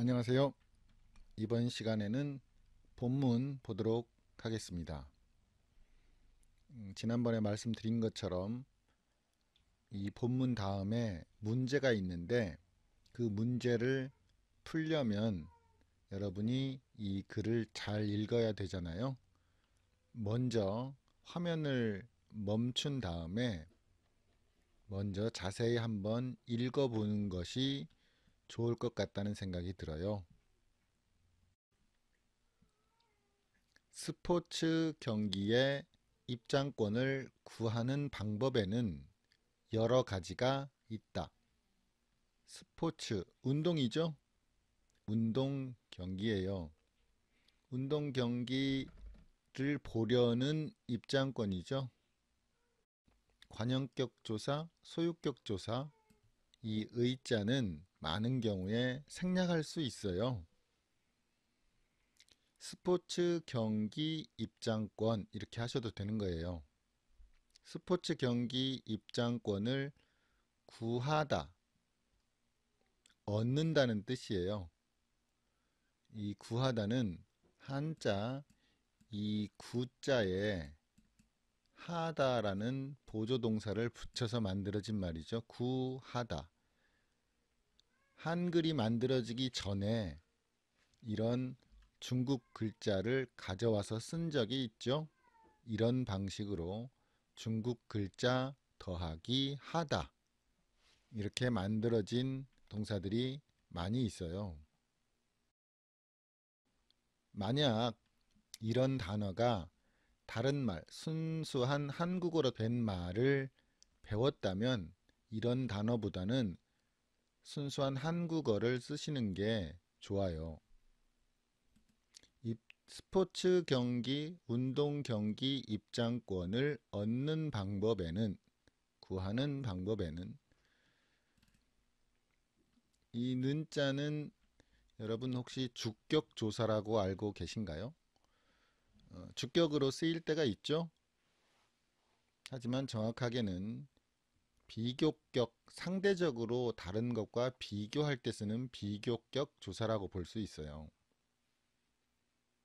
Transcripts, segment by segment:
안녕하세요. 이번 시간에는 본문 보도록 하겠습니다. 음, 지난번에 말씀드린 것처럼 이 본문 다음에 문제가 있는데 그 문제를 풀려면 여러분이 이 글을 잘 읽어야 되잖아요. 먼저 화면을 멈춘 다음에 먼저 자세히 한번 읽어보는 것이 좋을 것 같다는 생각이 들어요. 스포츠 경기의 입장권을 구하는 방법에는 여러 가지가 있다. 스포츠, 운동이죠? 운동 경기예요. 운동 경기를 보려는 입장권이죠. 관형격 조사, 소유격 조사, 이 의자는 많은 경우에 생략할 수 있어요. 스포츠 경기 입장권 이렇게 하셔도 되는 거예요. 스포츠 경기 입장권을 구하다, 얻는다는 뜻이에요. 이 구하다는 한자 이 구자에 하다라는 보조동사를 붙여서 만들어진 말이죠. 구하다. 한글이 만들어지기 전에 이런 중국 글자를 가져와서 쓴 적이 있죠. 이런 방식으로 중국 글자 더하기 하다 이렇게 만들어진 동사들이 많이 있어요. 만약 이런 단어가 다른 말, 순수한 한국어로 된 말을 배웠다면 이런 단어보다는 순수한 한국어를 쓰시는 게 좋아요. 스포츠 경기, 운동 경기 입장권을 얻는 방법에는 구하는 방법에는 이 는자는 여러분 혹시 주격 조사라고 알고 계신가요? 어, 주격으로 쓰일 때가 있죠? 하지만 정확하게는 비교격 상대적으로 다른 것과 비교할 때 쓰는 비교격 조사라고 볼 수 있어요.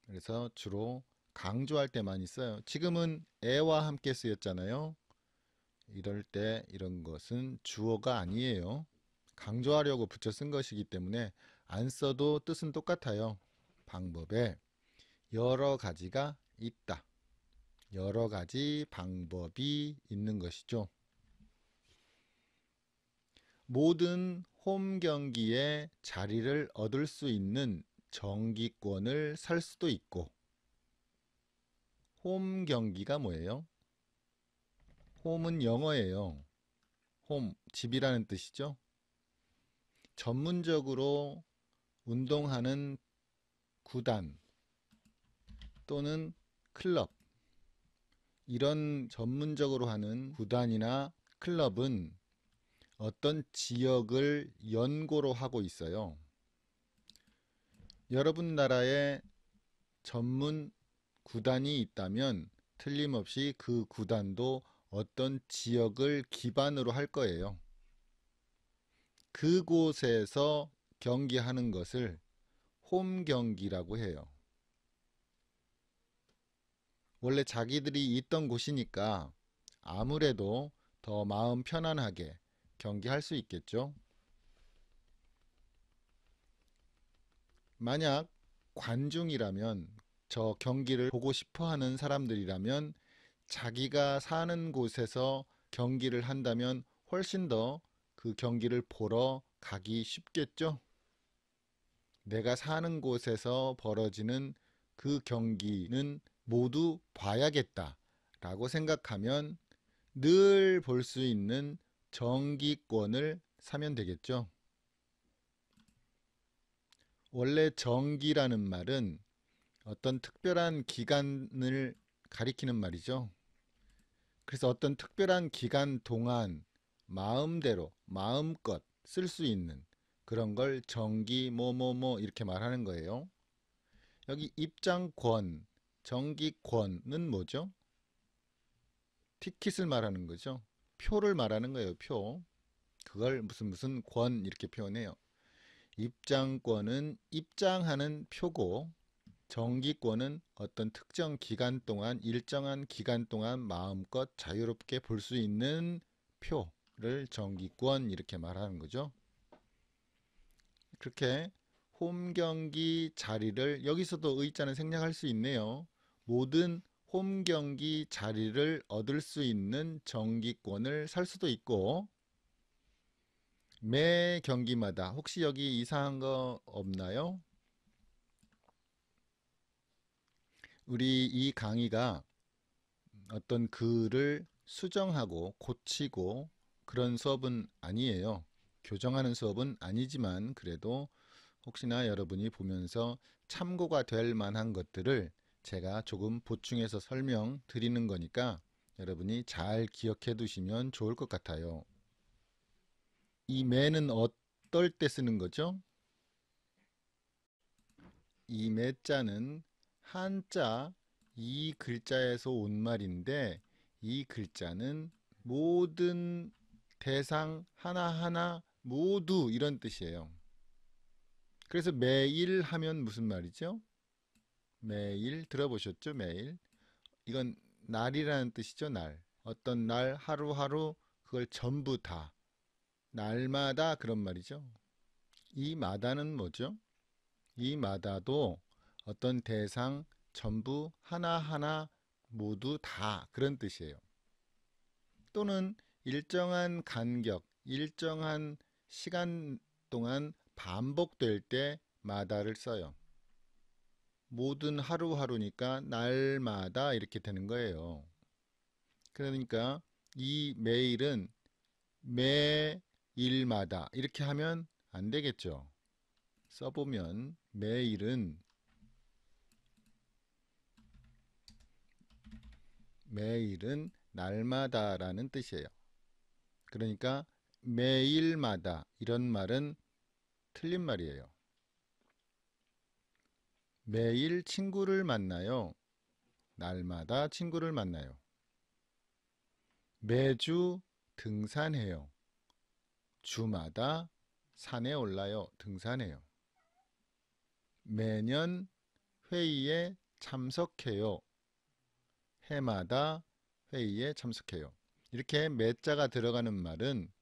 그래서 주로 강조할 때 많이 써요. 지금은 애와 함께 쓰였잖아요. 이럴 때 이런 것은 주어가 아니에요. 강조하려고 붙여 쓴 것이기 때문에 안 써도 뜻은 똑같아요. 방법에 여러 가지가 있다. 여러 가지 방법이 있는 것이죠. 모든 홈 경기에 자리를 얻을 수 있는 정기권을 살 수도 있고 홈 경기가 뭐예요? 홈은 영어예요. 홈, 집이라는 뜻이죠. 전문적으로 운동하는 구단 또는 클럽 이런 전문적으로 하는 구단이나 클럽은 어떤 지역을 연고로 하고 있어요. 여러분 나라에 전문 구단이 있다면 틀림없이 그 구단도 어떤 지역을 기반으로 할 거예요. 그곳에서 경기하는 것을 홈 경기라고 해요. 원래 자기들이 있던 곳이니까 아무래도 더 마음 편안하게 경기할 수 있겠죠. 만약 관중이라면 저 경기를 보고 싶어 하는 사람들이라면 자기가 사는 곳에서 경기를 한다면 훨씬 더 그 경기를 보러 가기 쉽겠죠. 내가 사는 곳에서 벌어지는 그 경기는 모두 봐야겠다 라고 생각하면 늘 볼 수 있는 정기권을 사면 되겠죠. 원래 전기라는 말은 어떤 특별한 기간을 가리키는 말이죠. 그래서 어떤 특별한 기간 동안 마음대로 마음껏 쓸 수 있는 그런 걸 정기 뭐뭐뭐 뭐, 뭐 이렇게 말하는 거예요. 여기 입장권, 정기권은 뭐죠? 티켓을 말하는 거죠. 표를 말하는 거예요. 표. 그걸 무슨 무슨 권 이렇게 표현해요. 입장권은 입장하는 표고 정기권은 어떤 특정 기간 동안 일정한 기간 동안 마음껏 자유롭게 볼 수 있는 표를 정기권 이렇게 말하는 거죠. 그렇게 홈 경기 자리를 여기서도 의자는 생략할 수 있네요. 모든 홈 경기 자리를 얻을 수 있는 정기권을 살 수도 있고 매 경기마다 혹시 여기 이상한 거 없나요? 우리 이 강의가 어떤 글을 수정하고 고치고 그런 수업은 아니에요. 교정하는 수업은 아니지만 그래도 혹시나 여러분이 보면서 참고가 될 만한 것들을 제가 조금 보충해서 설명드리는 거니까 여러분이 잘 기억해 두시면 좋을 것 같아요. 이 매는 어떨 때 쓰는 거죠? 이 매자는 한자 이 글자에서 온 말인데 이 글자는 모든 대상 하나하나 모두 이런 뜻이에요. 그래서 매일 하면 무슨 말이죠? 매일 들어보셨죠? 매일. 이건 날이라는 뜻이죠. 날. 어떤 날 하루하루 그걸 전부 다 날마다 그런 말이죠. 이마다는 뭐죠? 이마다도 어떤 대상 전부 하나하나 모두 다 그런 뜻이에요. 또는 일정한 간격, 일정한 시간 동안 반복될 때마다를 써요. 모든 하루하루니까 날마다 이렇게 되는 거예요. 그러니까 이 매일은 매일마다 이렇게 하면 안 되겠죠. 써보면 매일은 매일은 날마다라는 뜻이에요. 그러니까 매일마다 이런 말은 틀린 말이에요. 매일 친구를 만나요. 날마다 친구를 만나요. 매주 등산해요. 주마다 산에 올라요. 등산해요. 매년 회의에 참석해요. 해마다 회의에 참석해요. 이렇게 매자가 들어가는 말은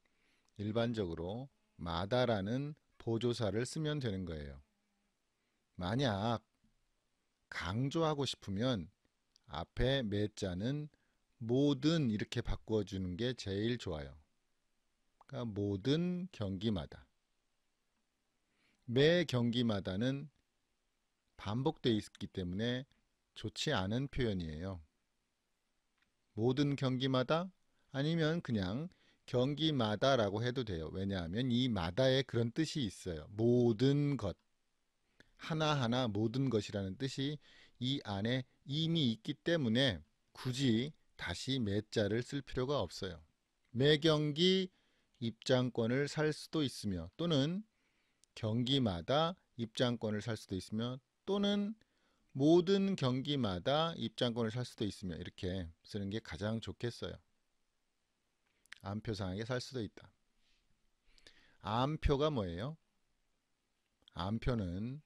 일반적으로 마다라는 보조사를 쓰면 되는 거예요. 만약 강조하고 싶으면 앞에 매자는 모든 이렇게 바꿔주는 게 제일 좋아요. 그러니까 모든 경기마다. 매 경기마다는 반복되어 있기 때문에 좋지 않은 표현이에요. 모든 경기마다 아니면 그냥 경기마다라고 해도 돼요. 왜냐하면 이 마다에 그런 뜻이 있어요. 모든 것. 하나하나 모든 것이라는 뜻이 이 안에 이미 있기 때문에 굳이 다시 매자를 쓸 필요가 없어요. 매경기 입장권을 살 수도 있으며 또는 경기마다 입장권을 살 수도 있으며 또는 모든 경기마다 입장권을 살 수도 있으며 이렇게 쓰는 게 가장 좋겠어요. 암표상에게살 수도 있다. 암표가 뭐예요? 암표는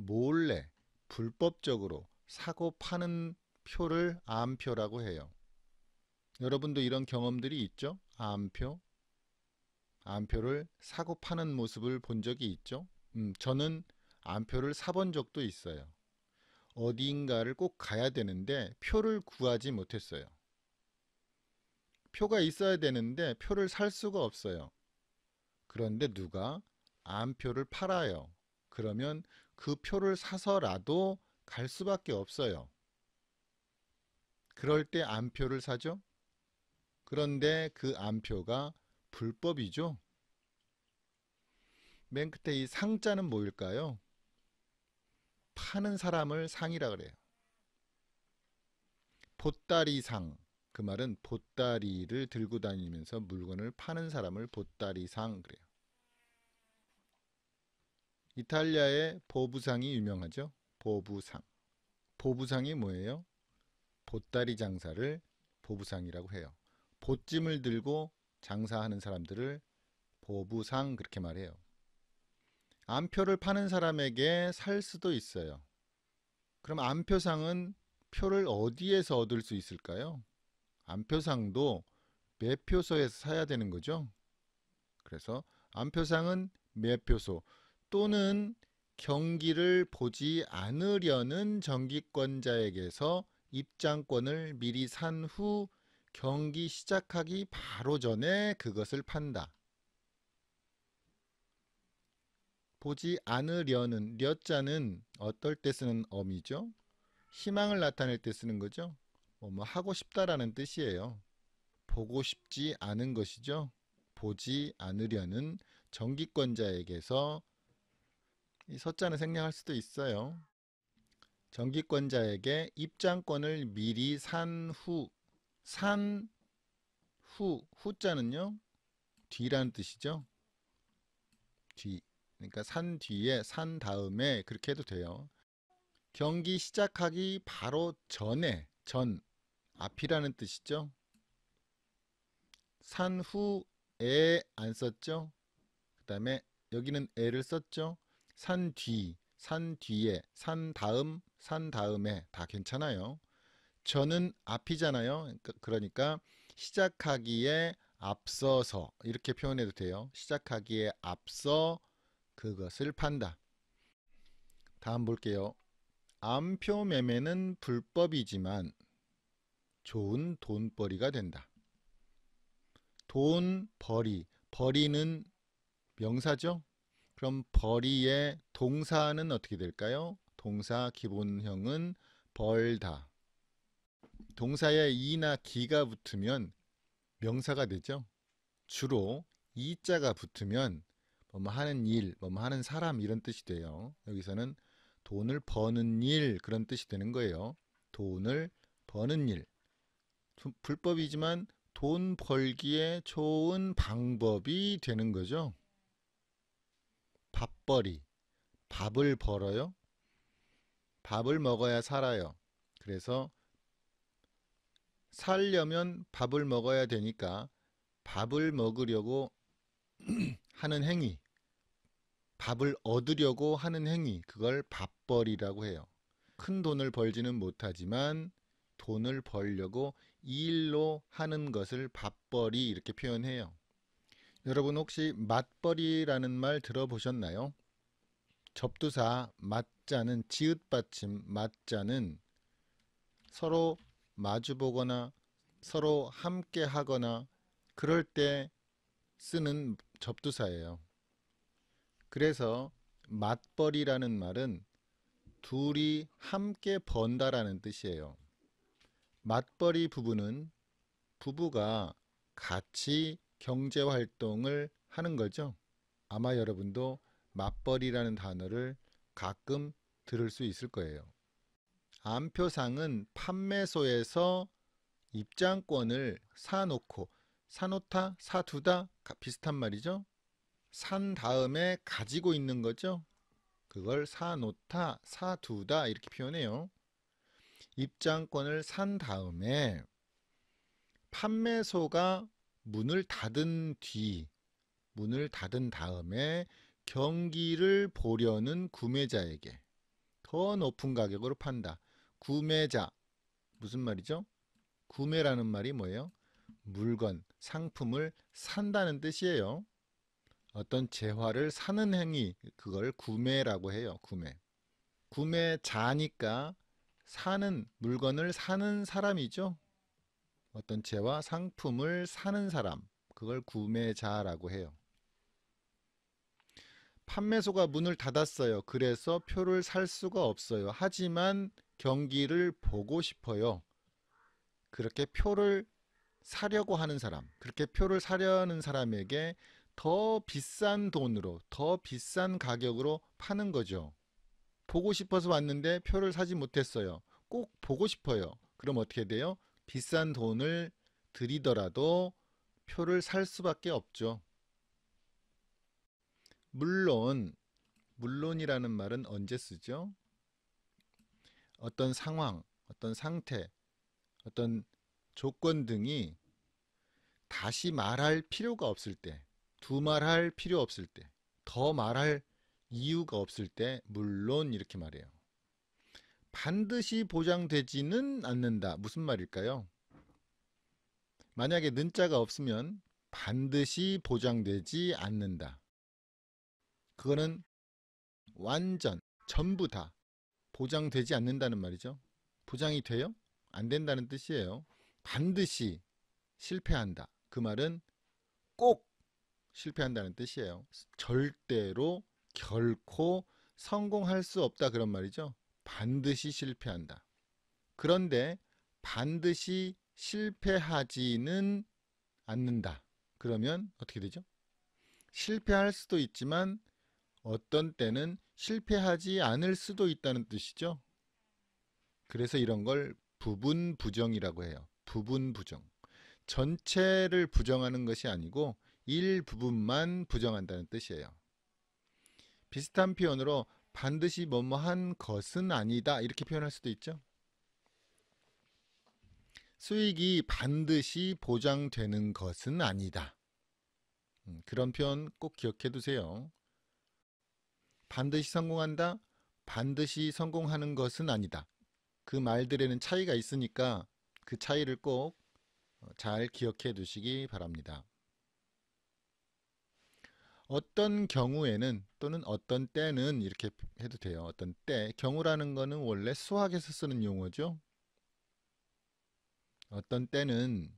몰래 불법적으로 사고 파는 표를 암표라고 해요. 여러분도 이런 경험들이 있죠? 암표? 암표를 사고 파는 모습을 본 적이 있죠? 음, 저는 암표를 사본 적도 있어요. 어디인가를 꼭 가야 되는데 표를 구하지 못했어요. 표가 있어야 되는데 표를 살 수가 없어요. 그런데 누가 암표를 팔아요. 그러면 그 표를 사서라도 갈 수밖에 없어요. 그럴 때 안표를 사죠. 그런데 그 안표가 불법이죠. 맨 끝에 이 상자는 뭐일까요? 파는 사람을 상이라 그래요. 보따리상 그 말은 보따리를 들고 다니면서 물건을 파는 사람을 보따리상 그래요. 이탈리아의 보부상이 유명하죠. 보부상. 보부상이 뭐예요? 보따리 장사를 보부상이라고 해요. 보찜을 들고 장사하는 사람들을 보부상 그렇게 말해요. 암표를 파는 사람에게 살 수도 있어요. 그럼 암표상은 표를 어디에서 얻을 수 있을까요? 암표상도 매표소에서 사야 되는 거죠. 그래서 암표상은 매표소, 또는 경기를 보지 않으려는 정기권자에게서 입장권을 미리 산 후 경기 시작하기 바로 전에 그것을 판다. 보지 않으려는 려자는 어떨 때 쓰는 어미죠 희망을 나타낼 때 쓰는 거죠. 뭐, 뭐 하고 싶다라는 뜻이에요. 보고 싶지 않은 것이죠. 보지 않으려는 정기권자에게서 이 서자는 생략할 수도 있어요. 정기권자에게 입장권을 미리 산 후, 산 후, 후자는요, 뒤라는 뜻이죠. 뒤. 그러니까 산 뒤에, 산 다음에 그렇게 해도 돼요. 경기 시작하기 바로 전에, 전, 앞이라는 뜻이죠. 산 후에 안 썼죠. 그 다음에 여기는 에를 썼죠. 산 뒤, 산 뒤에, 산 다음, 산 다음에 다 괜찮아요. 저는 앞이잖아요. 그러니까, 그러니까 시작하기에 앞서서 이렇게 표현해도 돼요. 시작하기에 앞서 그것을 판다. 다음 볼게요. 암표 매매는 불법이지만 좋은 돈벌이가 된다. 돈벌이, 벌이는 명사죠? 그럼 벌이의 동사는 어떻게 될까요? 동사 기본형은 벌다. 동사에 이나 기가 붙으면 명사가 되죠. 주로 이자가 붙으면 뭐뭐 뭐 하는 일, 뭐뭐 뭐 하는 사람 이런 뜻이 돼요. 여기서는 돈을 버는 일 그런 뜻이 되는 거예요. 돈을 버는 일. 불법이지만 돈 벌기에 좋은 방법이 되는 거죠. 밥벌이. 밥을 벌어요. 밥을 먹어야 살아요. 그래서 살려면 밥을 먹어야 되니까 밥을 먹으려고 하는 행위, 밥을 얻으려고 하는 행위, 그걸 밥벌이라고 해요. 큰 돈을 벌지는 못하지만 돈을 벌려고 이 일로 하는 것을 밥벌이 이렇게 표현해요. 여러분 혹시 맞벌이라는 말 들어보셨나요? 접두사 맞자는 지읒받침 맞자는 서로 마주보거나 서로 함께 하거나 그럴 때 쓰는 접두사예요. 그래서 맞벌이라는 말은 둘이 함께 번다라는 뜻이에요. 맞벌이 부부는 부부가 같이 경제 활동을 하는 거죠. 아마 여러분도 맞벌이라는 단어를 가끔 들을 수 있을 거예요. 암표상은 판매소에서 입장권을 사놓고 사놓다, 사두다 비슷한 말이죠. 산 다음에 가지고 있는 거죠. 그걸 사놓다, 사두다 이렇게 표현해요. 입장권을 산 다음에 판매소가 문을 닫은 뒤, 문을 닫은 다음에 경기를 보려는 구매자에게 더 높은 가격으로 판다. 구매자, 무슨 말이죠? 구매라는 말이 뭐예요? 물건, 상품을 산다는 뜻이에요. 어떤 재화를 사는 행위, 그걸 구매라고 해요. 구매. 구매자니까 사는 물건을 사는 사람이죠. 어떤 채와 상품을 사는 사람, 그걸 구매자라고 해요. 판매소가 문을 닫았어요. 그래서 표를 살 수가 없어요. 하지만 경기를 보고 싶어요. 그렇게 표를 사려고 하는 사람, 그렇게 표를 사려는 사람에게 더 비싼 돈으로, 더 비싼 가격으로 파는 거죠. 보고 싶어서 왔는데 표를 사지 못했어요. 꼭 보고 싶어요. 그럼 어떻게 돼요? 비싼 돈을 들이더라도 표를 살 수밖에 없죠. 물론, 물론이라는 말은 언제 쓰죠? 어떤 상황, 어떤 상태, 어떤 조건 등이 다시 말할 필요가 없을 때, 두 말할 필요 없을 때, 더 말할 이유가 없을 때, 물론 이렇게 말해요. 반드시 보장되지는 않는다. 무슨 말일까요? 만약에 는자가 없으면 반드시 보장되지 않는다. 그거는 완전, 전부 다 보장되지 않는다는 말이죠. 보장이 돼요? 안 된다는 뜻이에요. 반드시 실패한다. 그 말은 꼭 실패한다는 뜻이에요. 절대로 결코 성공할 수 없다 그런 말이죠. 반드시 실패한다. 그런데 반드시 실패하지는 않는다. 그러면 어떻게 되죠? 실패할 수도 있지만 어떤 때는 실패하지 않을 수도 있다는 뜻이죠. 그래서 이런 걸 부분 부정이라고 해요. 부분 부정. 전체를 부정하는 것이 아니고 일부분만 부정한다는 뜻이에요. 비슷한 표현으로 반드시 뭐뭐한 것은 아니다 이렇게 표현할 수도 있죠. 수익이 반드시 보장되는 것은 아니다. 음, 그런 표현 꼭 기억해 두세요. 반드시 성공한다, 반드시 성공하는 것은 아니다. 그 말들에는 차이가 있으니까 그 차이를 꼭잘 어, 기억해 두시기 바랍니다. 어떤 경우에는 또는 어떤 때는 이렇게 해도 돼요. 어떤 때. 경우라는 거는 원래 수학에서 쓰는 용어죠. 어떤 때는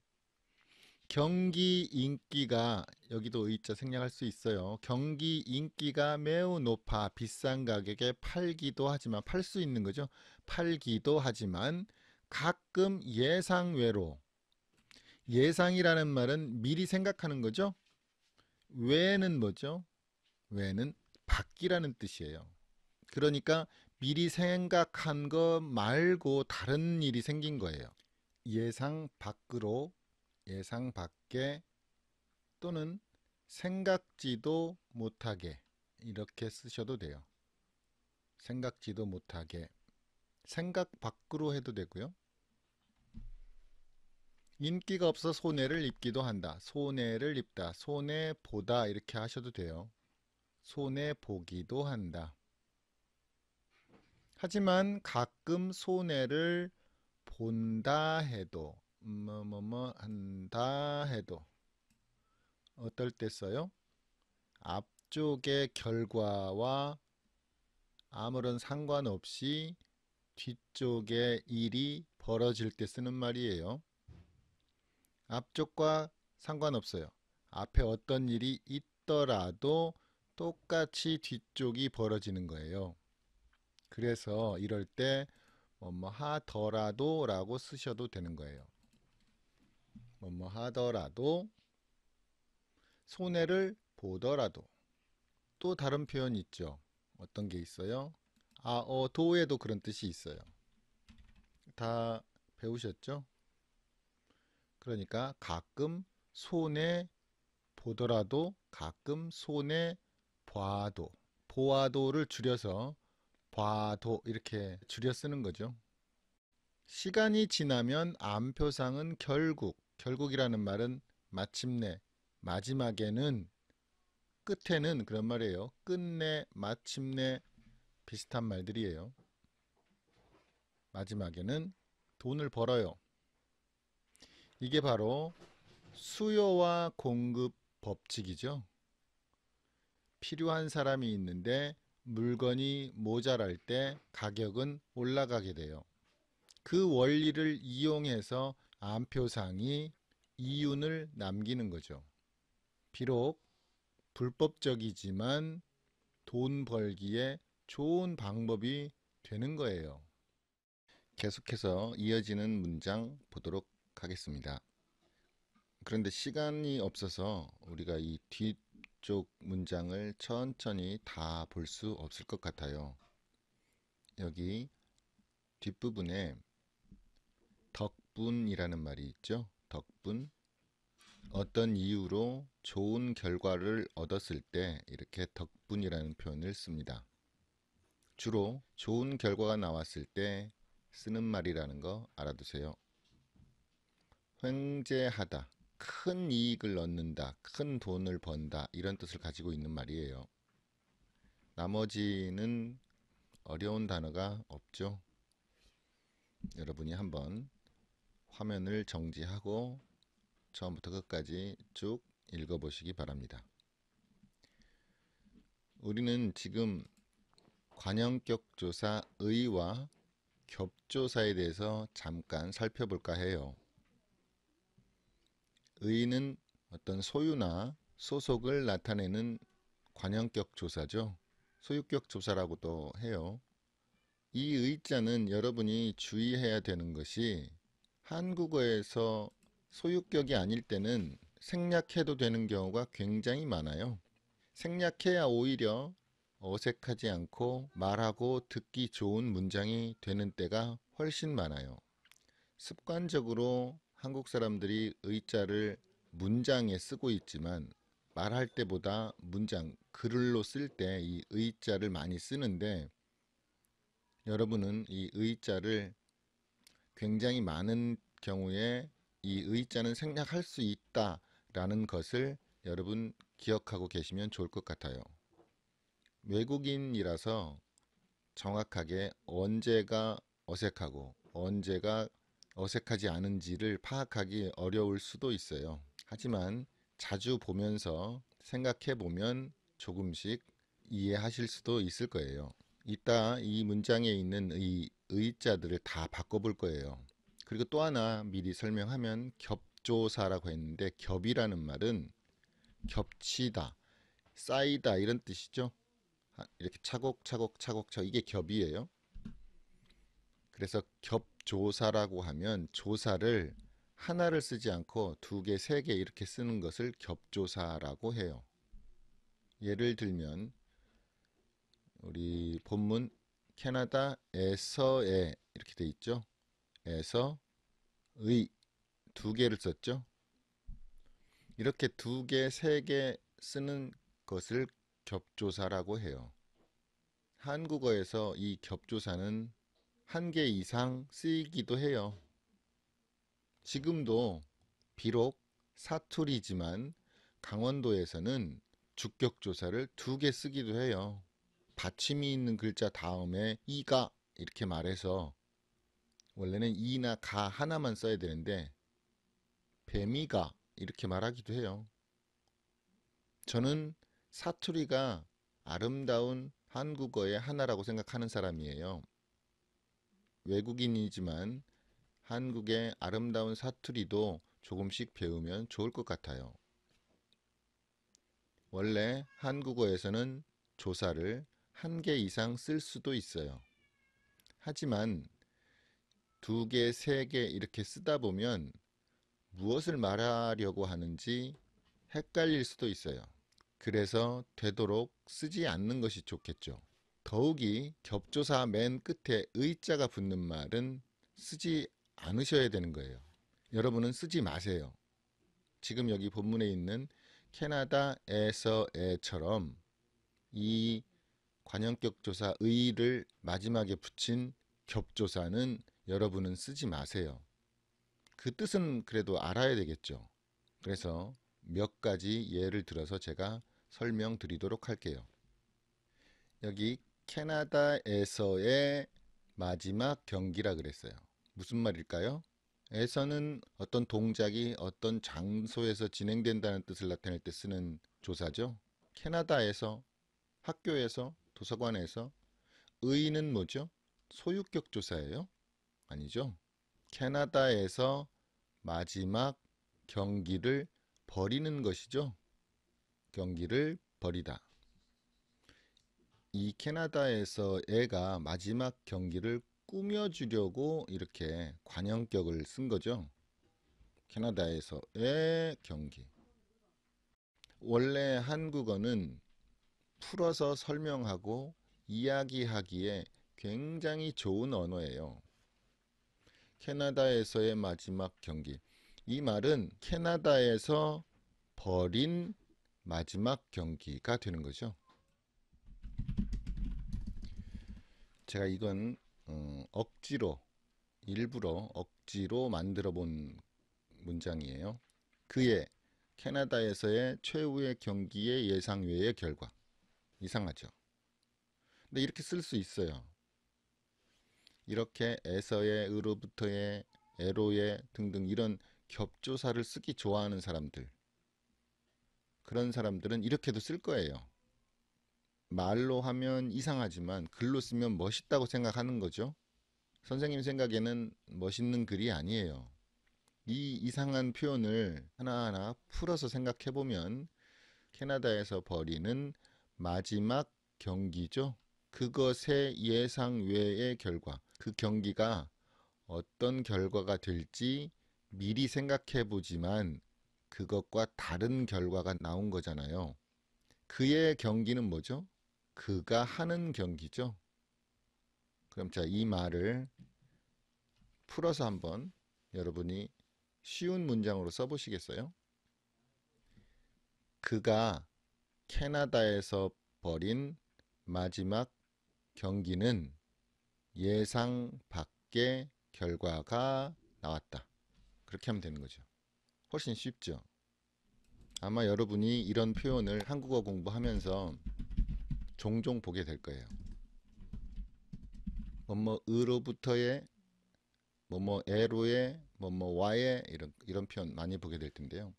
경기 인기가 여기도 의자 생략할 수 있어요. 경기 인기가 매우 높아 비싼 가격에 팔기도 하지만 팔 수 있는 거죠. 팔기도 하지만 가끔 예상외로 예상이라는 말은 미리 생각하는 거죠. 왜는 뭐죠? 왜는밖이라는 뜻이에요. 그러니까 미리 생각한 거 말고 다른 일이 생긴 거예요. 예상 밖으로, 예상 밖에 또는 생각지도 못하게 이렇게 쓰셔도 돼요. 생각지도 못하게 생각 밖으로 해도 되고요. 인기가 없어 손해를 입기도 한다. 손해를 입다. 손해 보다 이렇게 하셔도 돼요. 손해 보기도 한다. 하지만 가끔 손해를 본다 해도 뭐 뭐 뭐 한다 해도 어떨 때 써요? 앞쪽의 결과와 아무런 상관없이 뒤쪽에 일이 벌어질 때 쓰는 말이에요. 앞쪽과 상관없어요. 앞에 어떤 일이 있더라도 똑같이 뒤쪽이 벌어지는 거예요. 그래서 이럴 때 뭐 뭐 하더라도 라고 쓰셔도 되는 거예요. 뭐 뭐 하더라도 손해를 보더라도 또 다른 표현 있죠. 어떤 게 있어요? 아, 어, 도에도 그런 뜻이 있어요. 다 배우셨죠? 그러니까 가끔 손에 보더라도 가끔 손에 보아도 보아도를 줄여서 봐도 이렇게 줄여 쓰는 거죠. 시간이 지나면 암표상은 결국 결국이라는 말은 마침내 마지막에는 끝에는 그런 말이에요. 끝내 마침내 비슷한 말들이에요. 마지막에는 돈을 벌어요. 이게 바로 수요와 공급 법칙이죠. 필요한 사람이 있는데 물건이 모자랄 때 가격은 올라가게 돼요. 그 원리를 이용해서 암표상이 이윤을 남기는 거죠. 비록 불법적이지만 돈 벌기에 좋은 방법이 되는 거예요. 계속해서 이어지는 문장 보도록 하겠습니다. 그런데 시간이 없어서 우리가 이 뒤쪽 문장을 천천히 다 볼 수 없을 것 같아요. 여기 뒷부분에 덕분이라는 말이 있죠. 덕분. 어떤 이유로 좋은 결과를 얻었을 때 이렇게 덕분이라는 표현을 씁니다. 주로 좋은 결과가 나왔을 때 쓰는 말이라는 거 알아두세요. 횡재하다, 큰 이익을 얻는다, 큰 돈을 번다 이런 뜻을 가지고 있는 말이에요. 나머지는 어려운 단어가 없죠. 여러분이 한번 화면을 정지하고 처음부터 끝까지 쭉 읽어보시기 바랍니다. 우리는 지금 관형격 조사 의와 겹조사에 대해서 잠깐 살펴볼까 해요. 의는 어떤 소유나 소속을 나타내는 관형격 조사죠. 소유격 조사라고도 해요. 이 의자는 여러분이 주의해야 되는 것이 한국어에서 소유격이 아닐 때는 생략해도 되는 경우가 굉장히 많아요. 생략해야 오히려 어색하지 않고 말하고 듣기 좋은 문장이 되는 때가 훨씬 많아요. 습관적으로 한국 사람들이 의자를 문장에 쓰고 있지만 말할 때보다 문장, 글로 쓸 때 이 의자를 많이 쓰는데 여러분은 이 의자를 굉장히 많은 경우에 이 의자는 생략할 수 있다라는 것을 여러분 기억하고 계시면 좋을 것 같아요. 외국인이라서 정확하게 언제가 어색하고 언제가 어색하지 않은지를 파악하기 어려울 수도 있어요. 하지만 자주 보면서 생각해 보면 조금씩 이해하실 수도 있을 거예요. 이따 이 문장에 있는 이 의자들을 다 바꿔볼 거예요. 그리고 또 하나 미리 설명하면 겹조사라고 했는데 겹이라는 말은 겹치다, 쌓이다 이런 뜻이죠. 이렇게 차곡차곡 차곡차 이게 겹이에요. 그래서 겹 조사라고 하면 조사를 하나를 쓰지 않고 두 개, 세 개 이렇게 쓰는 것을 겹조사라고 해요. 예를 들면 우리 본문 캐나다에서의 이렇게 돼 있죠. 에서의 두 개를 썼죠. 이렇게 두 개, 세 개 쓰는 것을 겹조사라고 해요. 한국어에서 이 겹조사는 한개 이상 쓰이기도 해요. 지금도 비록 사투리지만 강원도에서는 주격조사를 두 개 쓰기도 해요. 받침이 있는 글자 다음에 이가 이렇게 말해서 원래는 이나 가 하나만 써야 되는데 뱀이가 이렇게 말하기도 해요. 저는 사투리가 아름다운 한국어의 하나라고 생각하는 사람이에요. 외국인이지만 한국의 아름다운 사투리도 조금씩 배우면 좋을 것 같아요. 원래 한국어에서는 조사를 한 개 이상 쓸 수도 있어요. 하지만 두 개, 세 개 이렇게 쓰다 보면 무엇을 말하려고 하는지 헷갈릴 수도 있어요. 그래서 되도록 쓰지 않는 것이 좋겠죠. 더욱이 겹조사 맨 끝에 의자가 붙는 말은 쓰지 않으셔야 되는 거예요. 여러분은 쓰지 마세요. 지금 여기 본문에 있는 캐나다에서에처럼 이 관형격 조사 의를 마지막에 붙인 겹조사는 여러분은 쓰지 마세요. 그 뜻은 그래도 알아야 되겠죠. 그래서 몇 가지 예를 들어서 제가 설명드리도록 할게요. 여기 캐나다에서의 마지막 경기라 그랬어요. 무슨 말일까요? 에서는 어떤 동작이 어떤 장소에서 진행된다는 뜻을 나타낼 때 쓰는 조사죠. 캐나다에서, 학교에서, 도서관에서 의는 뭐죠? 소유격 조사예요? 아니죠. 캐나다에서 마지막 경기를 벌이는 것이죠. 경기를 벌이다. 이 캐나다에서 애가 마지막 경기를 꾸며주려고 이렇게 관형격을 쓴 거죠. 캐나다에서의 경기. 원래 한국어는 풀어서 설명하고 이야기하기에 굉장히 좋은 언어예요. 캐나다에서의 마지막 경기. 이 말은 캐나다에서 벌인 마지막 경기가 되는 거죠. 제가 이건 어, 억지로 일부러 억지로 만들어 본 문장이에요. 그의 캐나다에서의 최후의 경기의 예상 외의 결과. 이상하죠. 근데 이렇게 쓸 수 있어요. 이렇게 에서의, 으로부터의, 에로의 등등 이런 겹조사를 쓰기 좋아하는 사람들. 그런 사람들은 이렇게도 쓸 거예요. 말로 하면 이상하지만 글로 쓰면 멋있다고 생각하는 거죠. 선생님 생각에는 멋있는 글이 아니에요. 이 이상한 표현을 하나하나 풀어서 생각해보면 캐나다에서 벌이는 마지막 경기죠. 그것의 예상 외의 결과, 그 경기가 어떤 결과가 될지 미리 생각해보지만 그것과 다른 결과가 나온 거잖아요. 그의 경기는 뭐죠? 그가 하는 경기죠. 그럼 자, 이 말을 풀어서 한번 여러분이 쉬운 문장으로 써보시겠어요? 그가 캐나다에서 벌인 마지막 경기는 예상 밖의 결과가 나왔다. 그렇게 하면 되는 거죠. 훨씬 쉽죠. 아마 여러분이 이런 표현을 한국어 공부하면서 종종 보게 될 거예요. 뭐뭐으로부터의 뭐뭐에로의 뭐뭐와의 이런 이런 표현 많이 보게 될 텐데요.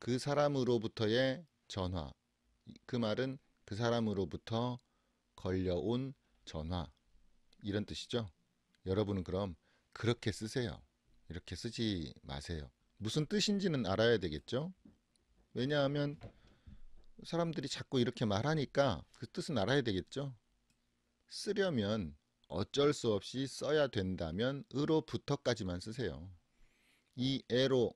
그 사람으로부터의 전화. 그 말은 그 사람으로부터 걸려온 전화. 이런 뜻이죠. 여러분은 그럼 그렇게 쓰세요. 이렇게 쓰지 마세요. 무슨 뜻인지는 알아야 되겠죠? 왜냐하면 사람들이 자꾸 이렇게 말하니까 그 뜻은 알아야 되겠죠. 쓰려면 어쩔 수 없이 써야 된다면 으로부터까지만 쓰세요. 이 에로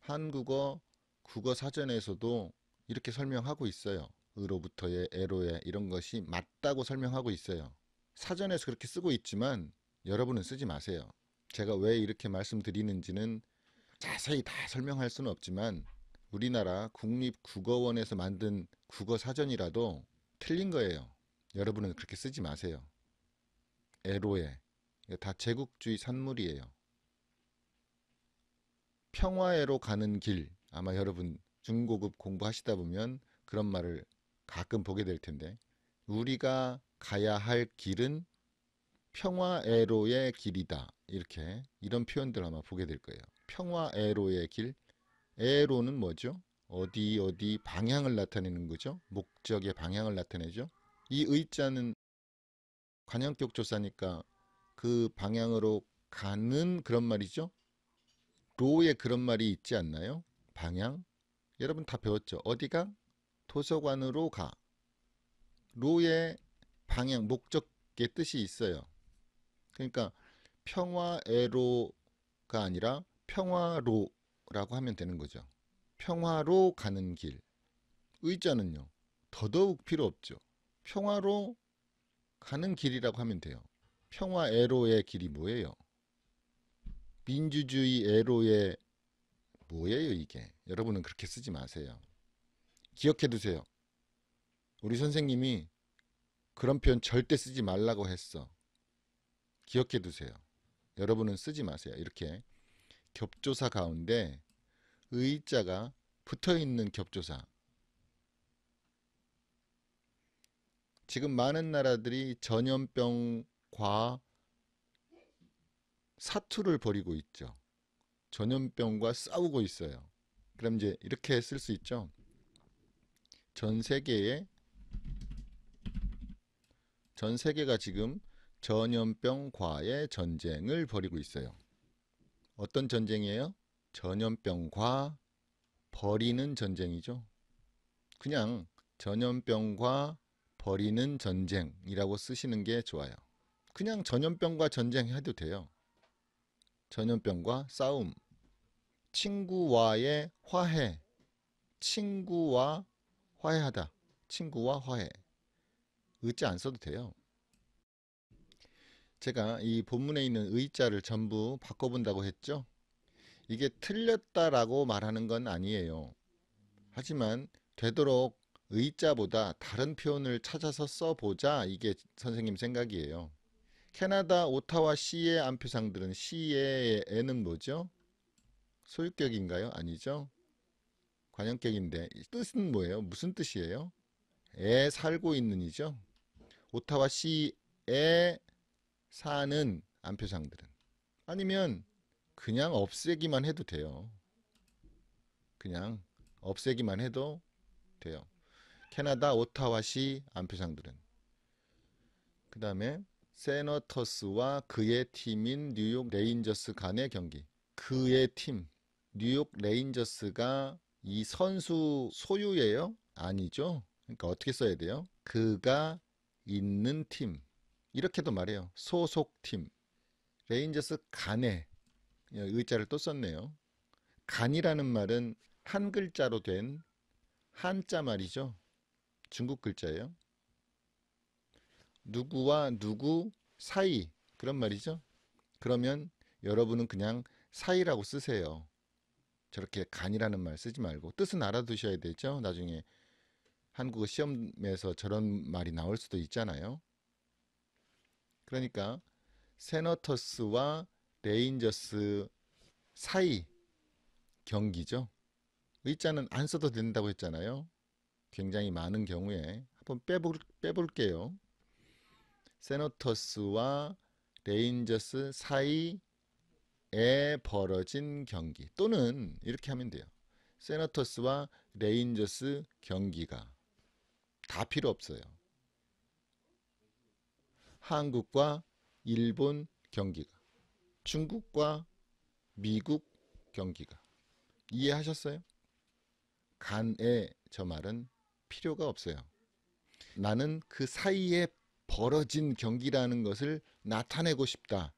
한국어 국어 사전에서도 이렇게 설명하고 있어요. 으로부터의 에로에 이런 것이 맞다고 설명하고 있어요. 사전에서 그렇게 쓰고 있지만 여러분은 쓰지 마세요. 제가 왜 이렇게 말씀드리는지는 자세히 다 설명할 수는 없지만 우리나라 국립국어원에서 만든 국어사전이라도 틀린 거예요. 여러분은 그렇게 쓰지 마세요. 에로에. 다 제국주의 산물이에요. 평화에로 가는 길. 아마 여러분 중고급 공부하시다 보면 그런 말을 가끔 보게 될 텐데 우리가 가야 할 길은 평화에로의 길이다. 이렇게 이런 표현들 아마 보게 될 거예요. 평화에로의 길, 에로는 뭐죠? 어디 어디 방향을 나타내는 거죠. 목적의 방향을 나타내죠. 이 의자는 관형격 조사니까 그 방향으로 가는 그런 말이죠. 로에 그런 말이 있지 않나요? 방향. 여러분 다 배웠죠. 어디가? 도서관으로 가. 로의 방향, 목적의 뜻이 있어요. 그러니까 평화에로가 아니라 평화로 라고 하면 되는 거죠. 평화로 가는 길. 의자는요. 더더욱 필요 없죠. 평화로 가는 길이라고 하면 돼요. 평화 애로의 길이 뭐예요? 민주주의 애로의 뭐예요 이게? 여러분은 그렇게 쓰지 마세요. 기억해 두세요. 우리 선생님이 그런 표현 절대 쓰지 말라고 했어. 기억해 두세요. 여러분은 쓰지 마세요. 이렇게 겹조사 가운데 의자가 붙어 있는 겹조사 지금 많은 나라들이 전염병과 사투를 벌이고 있죠. 전염병과 싸우고 있어요. 그럼 이제 이렇게 쓸 수 있죠. 전 세계에 전 세계가 지금 전염병과의 전쟁을 벌이고 있어요. 어떤 전쟁이에요? 전염병과 버리는 전쟁이죠. 그냥 전염병과 버리는 전쟁이라고 쓰시는 게 좋아요. 그냥 전염병과 전쟁해도 돼요. 전염병과 싸움, 친구와의 화해, 친구와 화해하다, 친구와 화해. 으지 안 써도 돼요. 제가 이 본문에 있는 의자를 전부 바꿔본다고 했죠. 이게 틀렸다라고 말하는 건 아니에요. 하지만 되도록 의자보다 다른 표현을 찾아서 써보자 이게 선생님 생각이에요. 캐나다 오타와 시의 암표상들은 시의 에는 뭐죠? 소유격인가요? 아니죠. 관형격인데 뜻은 뭐예요? 무슨 뜻이에요? 에 살고 있는이죠. 오타와 시의 사는 안표상들은 아니면 그냥 없애기만 해도 돼요. 그냥 없애기만 해도 돼요. 캐나다 오타와시 안표상들은그 다음에 세너터스와 그의 팀인 뉴욕 레인저스 간의 경기 그의 팀 뉴욕 레인저스가 이 선수 소유예요? 아니죠? 그러니까 어떻게 써야 돼요? 그가 있는 팀 이렇게도 말해요. 소속팀, 레인저스 간에 의자를 또 썼네요. 간이라는 말은 한 글자로 된 한자 말이죠. 중국 글자예요. 누구와 누구 사이 그런 말이죠. 그러면 여러분은 그냥 사이라고 쓰세요. 저렇게 간이라는 말 쓰지 말고 뜻은 알아두셔야 되죠. 나중에 한국어 시험에서 저런 말이 나올 수도 있잖아요. 그러니까 세너터스와 레인저스 사이 경기죠. 의자는 안 써도 된다고 했잖아요. 굉장히 많은 경우에 한번 빼볼, 빼볼게요. 세너터스와 레인저스 사이에 벌어진 경기 또는 이렇게 하면 돼요. 세너터스와 레인저스 경기가 다 필요 없어요. 한국과 일본 경기가 중국과 미국 경기가 이해하셨어요? 간의 저 말은 필요가 없어요. 나는 그 사이에 벌어진 경기라는 것을 나타내고 싶다.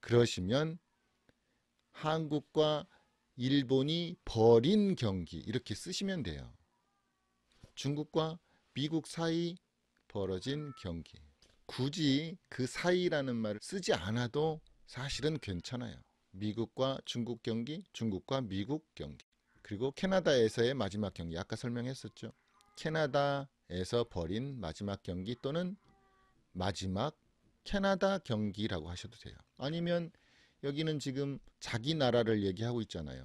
그러시면 한국과 일본이 벌인 경기 이렇게 쓰시면 돼요. 중국과 미국 사이 벌어진 경기. 굳이 그 사이라는 말을 쓰지 않아도 사실은 괜찮아요. 미국과 중국 경기, 중국과 미국 경기. 그리고 캐나다에서의 마지막 경기. 아까 설명했었죠. 캐나다에서 벌인 마지막 경기 또는 마지막 캐나다 경기라고 하셔도 돼요. 아니면 여기는 지금 자기 나라를 얘기하고 있잖아요.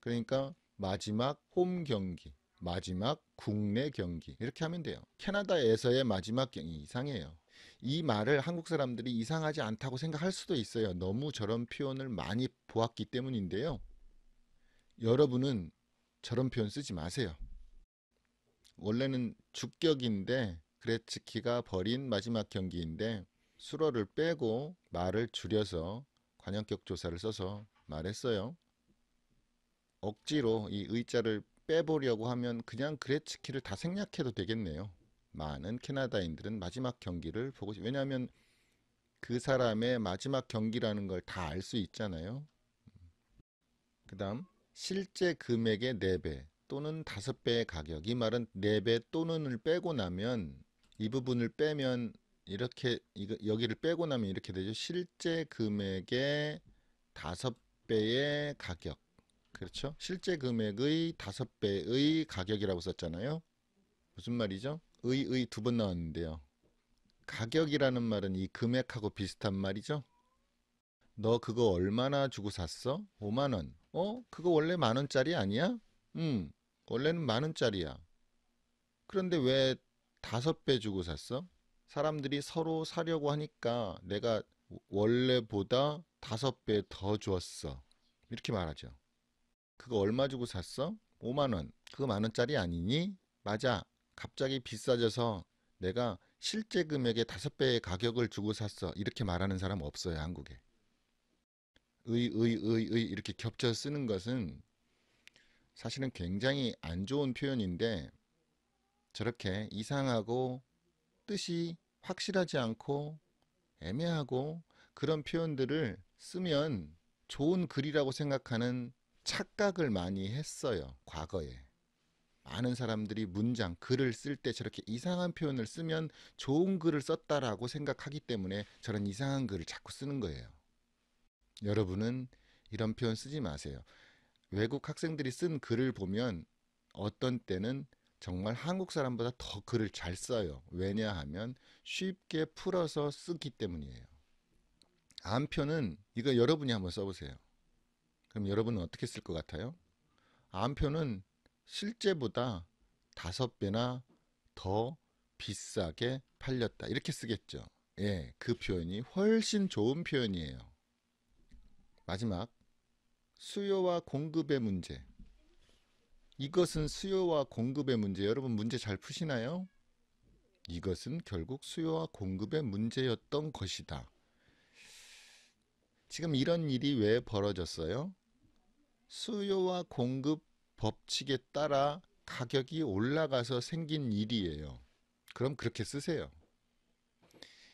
그러니까 마지막 홈 경기, 마지막 국내 경기 이렇게 하면 돼요. 캐나다에서의 마지막 경기 이상해요. 이 말을 한국 사람들이 이상하지 않다고 생각할 수도 있어요. 너무 저런 표현을 많이 보았기 때문인데요. 여러분은 저런 표현 쓰지 마세요. 원래는 주격인데 그레츠키가 버린 마지막 경기인데 수로를 빼고 말을 줄여서 관형격 조사를 써서 말했어요. 억지로 이 의자를 빼보려고 하면 그냥 그레츠키를 다 생략해도 되겠네요. 많은 캐나다인들은 마지막 경기를 보고 싶 왜냐하면 그 사람의 마지막 경기라는 걸 다 알 수 있잖아요. 그 다음 실제 금액의 4배 또는 5배의 가격 이 말은 4배 또는을 빼고 나면 이 부분을 빼면 이렇게 이거, 여기를 빼고 나면 이렇게 되죠. 실제 금액의 5배의 가격 그렇죠? 실제 금액의 5배의 가격이라고 썼잖아요. 무슨 말이죠? 의의 두 번 나왔는데요. 가격이라는 말은 이 금액하고 비슷한 말이죠. 너 그거 얼마나 주고 샀어? 5만원. 어? 그거 원래 만원짜리 아니야? 응. 원래는 만원짜리야. 그런데 왜 다섯 배 주고 샀어? 사람들이 서로 사려고 하니까 내가 원래보다 다섯 배 더 주었어. 이렇게 말하죠. 그거 얼마 주고 샀어? 5만원. 그거 만원짜리 아니니? 맞아. 갑자기 비싸져서 내가 실제 금액의 다섯 배의 가격을 주고 샀어. 이렇게 말하는 사람 없어요, 한국에. 의, 의, 의, 의 이렇게 겹쳐 쓰는 것은 사실은 굉장히 안 좋은 표현인데 저렇게 이상하고 뜻이 확실하지 않고 애매하고 그런 표현들을 쓰면 좋은 글이라고 생각하는 착각을 많이 했어요, 과거에. 많은 사람들이 문장, 글을 쓸 때 저렇게 이상한 표현을 쓰면 좋은 글을 썼다라고 생각하기 때문에 저런 이상한 글을 자꾸 쓰는 거예요. 여러분은 이런 표현 쓰지 마세요. 외국 학생들이 쓴 글을 보면 어떤 때는 정말 한국 사람보다 더 글을 잘 써요. 왜냐하면 쉽게 풀어서 쓰기 때문이에요. 암표는 이거 여러분이 한번 써보세요. 그럼 여러분은 어떻게 쓸 것 같아요? 암표는 실제보다 다섯 배나 더 비싸게 팔렸다. 이렇게 쓰겠죠. 예, 그 표현이 훨씬 좋은 표현이에요. 마지막, 수요와 공급의 문제. 이것은 수요와 공급의 문제. 여러분 문제 잘 푸시나요? 이것은 결국 수요와 공급의 문제였던 것이다. 지금 이런 일이 왜 벌어졌어요? 수요와 공급 법칙에 따라 가격이 올라가서 생긴 일이에요. 그럼 그렇게 쓰세요.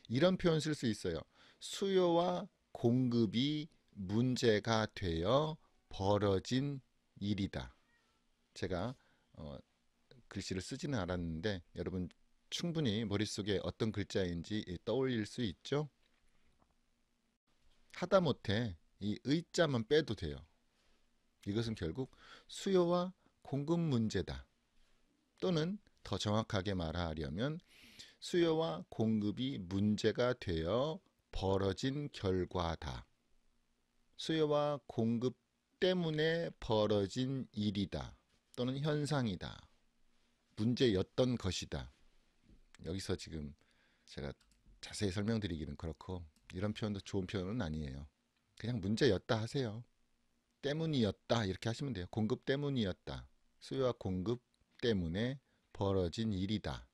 이런 표현 쓸 수 있어요. 수요와 공급이 문제가 되어 벌어진 일이다. 제가 어, 글씨를 쓰지는 않았는데 여러분 충분히 머릿속에 어떤 글자인지 떠올릴 수 있죠. 하다못해 이 의자만 빼도 돼요. 이것은 결국 수요와 공급 문제다. 또는 더 정확하게 말하려면 수요와 공급이 문제가 되어 벌어진 결과다. 수요와 공급 때문에 벌어진 일이다. 또는 현상이다. 문제였던 것이다. 여기서 지금 제가 자세히 설명드리기는 그렇고 이런 표현도 좋은 표현은 아니에요. 그냥 문제였다 하세요. 때문이었다 이렇게 하시면 돼요. 공급 때문이었다. 수요와 공급 때문에 벌어진 일이다.